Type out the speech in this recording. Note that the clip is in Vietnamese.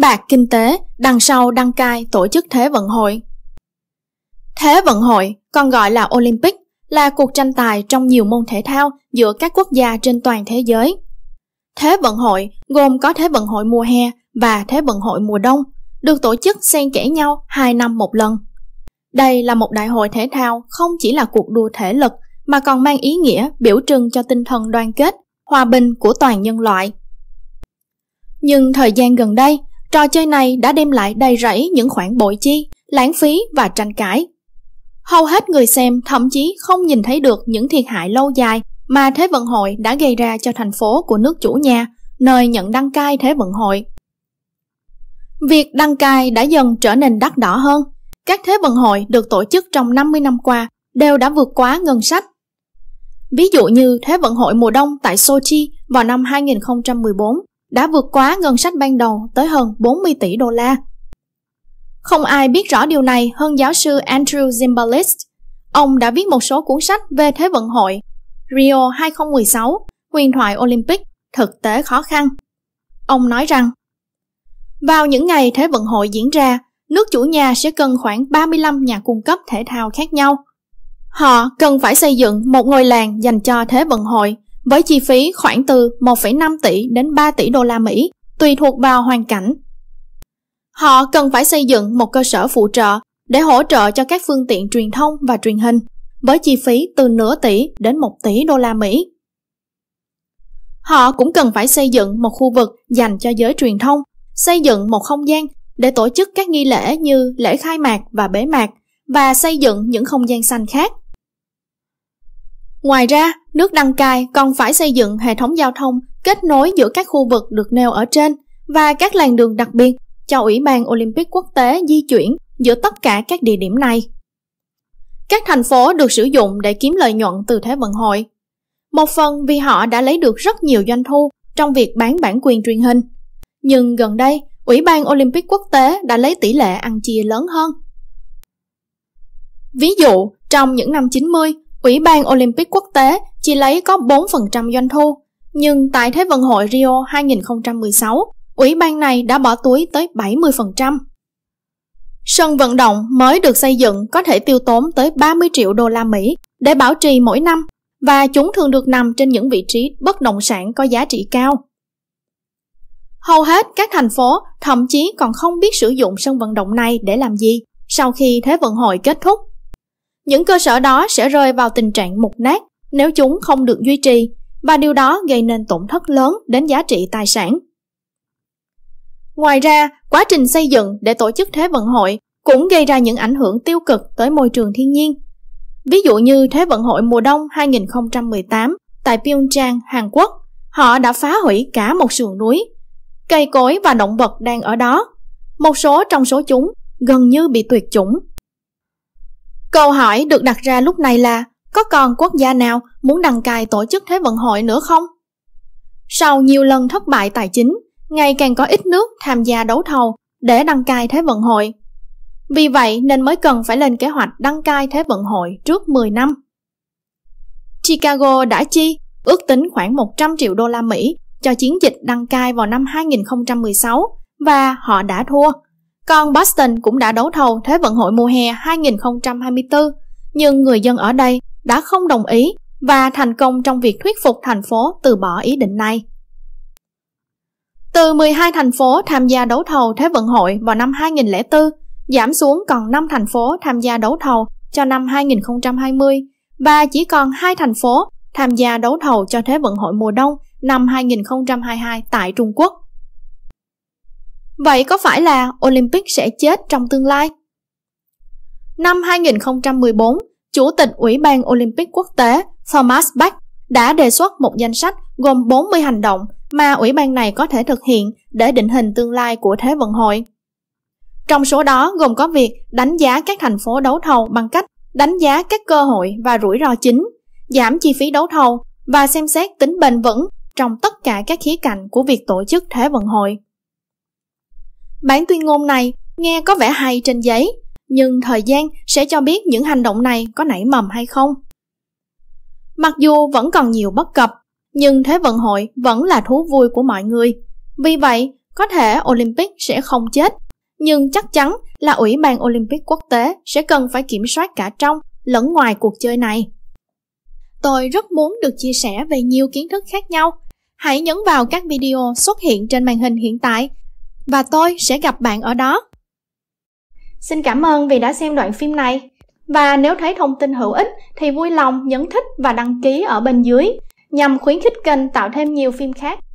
bạc kinh tế đằng sau đăng cai tổ chức Thế vận hội. Thế vận hội, còn gọi là Olympic, là cuộc tranh tài trong nhiều môn thể thao giữa các quốc gia trên toàn thế giới. Thế vận hội gồm có Thế vận hội mùa hè và Thế vận hội mùa đông, được tổ chức xen kẽ nhau 2 năm một lần. Đây là một đại hội thể thao không chỉ là cuộc đua thể lực mà còn mang ý nghĩa biểu trưng cho tinh thần đoàn kết, hòa bình của toàn nhân loại. Nhưng thời gian gần đây, Trò chơi này đã đem lại đầy rẫy những khoản bội chi, lãng phí và tranh cãi. Hầu hết người xem thậm chí không nhìn thấy được những thiệt hại lâu dài mà Thế vận hội đã gây ra cho thành phố của nước chủ nhà, nơi nhận đăng cai Thế vận hội. Việc đăng cai đã dần trở nên đắt đỏ hơn. Các Thế vận hội được tổ chức trong 50 năm qua đều đã vượt quá ngân sách. Ví dụ như Thế vận hội mùa đông tại Sochi vào năm 2014 đã vượt quá ngân sách ban đầu tới hơn 40 tỷ đô la. Không ai biết rõ điều này hơn giáo sư Andrew Zimbalist. Ông đã viết một số cuốn sách về Thế vận hội Rio 2016, huyền thoại Olympic, thực tế khó khăn. Ông nói rằng, vào những ngày Thế vận hội diễn ra, nước chủ nhà sẽ cần khoảng 35 nhà cung cấp thể thao khác nhau. Họ cần phải xây dựng một ngôi làng dành cho Thế vận hội với chi phí khoảng từ 1,5 tỷ đến 3 tỷ đô la Mỹ, tùy thuộc vào hoàn cảnh. Họ cần phải xây dựng một cơ sở phụ trợ để hỗ trợ cho các phương tiện truyền thông và truyền hình, với chi phí từ nửa tỷ đến 1 tỷ đô la Mỹ. Họ cũng cần phải xây dựng một khu vực dành cho giới truyền thông, xây dựng một không gian để tổ chức các nghi lễ như lễ khai mạc và bế mạc và xây dựng những không gian xanh khác Ngoài ra, nước đăng cai còn phải xây dựng hệ thống giao thông kết nối giữa các khu vực được nêu ở trên và các làn đường đặc biệt cho Ủy ban Olympic quốc tế di chuyển giữa tất cả các địa điểm này. Các thành phố được sử dụng để kiếm lợi nhuận từ Thế vận hội. Một phần vì họ đã lấy được rất nhiều doanh thu trong việc bán bản quyền truyền hình. Nhưng gần đây, Ủy ban Olympic quốc tế đã lấy tỷ lệ ăn chia lớn hơn. Ví dụ, trong những năm 90, Ủy ban Olympic quốc tế chỉ lấy có 4% doanh thu, nhưng tại Thế vận hội Rio 2016, ủy ban này đã bỏ túi tới 70%. Sân vận động mới được xây dựng có thể tiêu tốn tới 30 triệu đô la Mỹ để bảo trì mỗi năm và chúng thường được nằm trên những vị trí bất động sản có giá trị cao. Hầu hết các thành phố thậm chí còn không biết sử dụng sân vận động này để làm gì sau khi Thế vận hội kết thúc những cơ sở đó sẽ rơi vào tình trạng mục nát nếu chúng không được duy trì và điều đó gây nên tổn thất lớn đến giá trị tài sản. Ngoài ra, quá trình xây dựng để tổ chức Thế vận hội cũng gây ra những ảnh hưởng tiêu cực tới môi trường thiên nhiên. Ví dụ như Thế vận hội mùa đông 2018 tại Pyeongchang, Hàn Quốc, họ đã phá hủy cả một sườn núi. Cây cối và động vật đang ở đó, một số trong số chúng gần như bị tuyệt chủng Câu hỏi được đặt ra lúc này là có còn quốc gia nào muốn đăng cai tổ chức Thế vận hội nữa không? Sau nhiều lần thất bại tài chính, ngày càng có ít nước tham gia đấu thầu để đăng cai Thế vận hội. Vì vậy nên mới cần phải lên kế hoạch đăng cai Thế vận hội trước 10 năm. Chicago đã chi ước tính khoảng 100 triệu đô la Mỹ cho chiến dịch đăng cai vào năm 2016 và họ đã thua – còn Boston cũng đã đấu thầu Thế vận hội mùa hè 2024, nhưng người dân ở đây đã không đồng ý và thành công trong việc thuyết phục thành phố từ bỏ ý định này. Từ 12 thành phố tham gia đấu thầu Thế vận hội vào năm 2004, giảm xuống còn 5 thành phố tham gia đấu thầu cho năm 2020 và chỉ còn 2 thành phố tham gia đấu thầu cho Thế vận hội mùa đông năm 2022 tại Trung Quốc. Vậy có phải là Olympic sẽ chết trong tương lai? Năm 2014, Chủ tịch Ủy ban Olympic Quốc tế Thomas Bach đã đề xuất một danh sách gồm 40 hành động mà ủy ban này có thể thực hiện để định hình tương lai của Thế vận hội. Trong số đó gồm có việc đánh giá các thành phố đấu thầu bằng cách đánh giá các cơ hội và rủi ro chính, giảm chi phí đấu thầu và xem xét tính bền vững trong tất cả các khía cạnh của việc tổ chức Thế vận hội. Bản tuyên ngôn này nghe có vẻ hay trên giấy, nhưng thời gian sẽ cho biết những hành động này có nảy mầm hay không. Mặc dù vẫn còn nhiều bất cập, nhưng Thế vận hội vẫn là thú vui của mọi người. Vì vậy, có thể Olympic sẽ không chết, nhưng chắc chắn là Ủy ban Olympic quốc tế sẽ cần phải kiểm soát cả trong lẫn ngoài cuộc chơi này. Tôi rất muốn được chia sẻ về nhiều kiến thức khác nhau. Hãy nhấn vào các video xuất hiện trên màn hình hiện tại và tôi sẽ gặp bạn ở đó. Xin cảm ơn vì đã xem đoạn phim này. Và nếu thấy thông tin hữu ích thì vui lòng nhấn thích và đăng ký ở bên dưới nhằm khuyến khích kênh tạo thêm nhiều phim khác.